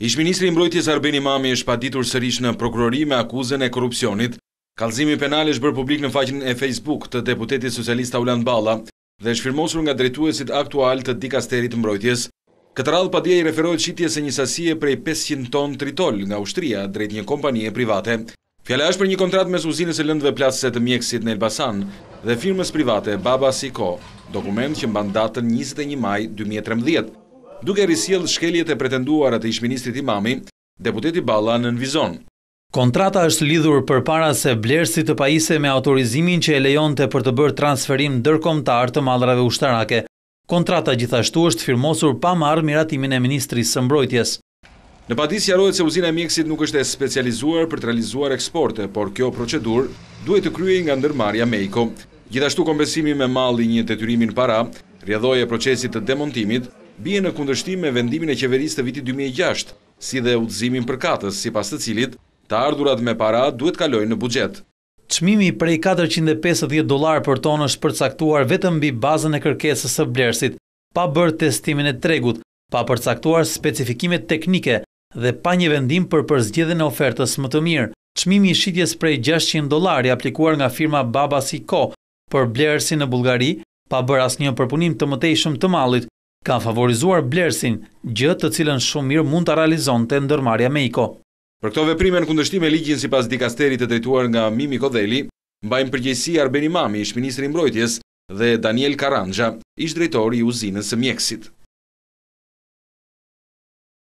Ishtë Ministri i Mbrojtjes Arbeni Mami është paditur sërish në prokurori me akuzën e korupcionit. Kalzimi penal është bërë publik në faqin e Facebook të deputetit socialista Ulan Bala dhe është firmosur nga drejtuesit aktual të dikasterit mbrojtjes. Këtë radhë padia i referojt qitje se njësasie prej 500 ton tritol nga ushtria drejt një kompanije private. Fjale është për një kontrat me suzines e lëndve plasës e të mjekësit në Elbasan dhe firmës private Baba Siko, dokument që mbandatën 21 maj 2013 duke risjel shkeljet e pretenduar atë ishministrit imami, deputeti Balla në nënvizon. Kontrata është lidhur për para se blersit të paise me autorizimin që e lejon të për të bërë transferim dërkomtar të malrave ushtarake. Kontrata gjithashtu është firmosur pa marë miratimin e ministri së mbrojtjes. Në patis jarohet se uzina mjekësit nuk është e specializuar për të realizuar eksporte, por kjo procedur duhet të kryej nga ndërmarja Mejko. Gjithashtu kompesimi me mali një të tyrimin para, rjedhoj e procesit të demontimit, bje në kundështim me vendimin e qeverisë të vitit 2006, si dhe utëzimin për katës, si pas të cilit, të ardurat me para duhet kalojnë në bugjet. Qmimi prej 450 dolar për tonë është përcaktuar vetëm bi bazën e kërkesës së blersit, pa bërë testimin e tregut, pa përcaktuar specifikimet teknike dhe pa një vendim për përzgjedhin e ofertës më të mirë. Qmimi i shqitjes prej 600 dolar i aplikuar nga firma Baba Siko për blersi në Bulgari, pa bërë as një përpunim të mëtejshëm të malit, ka favorizuar blersin gjë të cilën shumë mirë mund të realizon të ndërmarja me IKO. Për këto veprime në kundështime ligjin si pas dikasterit të drejtuar nga Mimi Kodheli, mbajnë përgjësi Arbeni Mami, ish Ministri Mbrojtjes, dhe Daniel Karandja, ish drejtori i uzinës së mjekësit.